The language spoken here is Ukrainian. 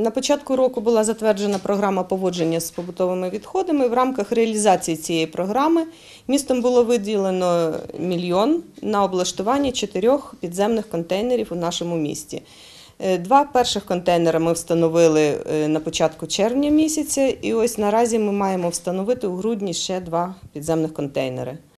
На початку року була затверджена програма поводження з побутовими відходами. В рамках реалізації цієї програми містом було виділено мільйон на облаштування чотирьох підземних контейнерів у нашому місті. Е, два перших контейнери ми встановили е, на початку червня місяця, і ось наразі ми маємо встановити у грудні ще два підземних контейнери.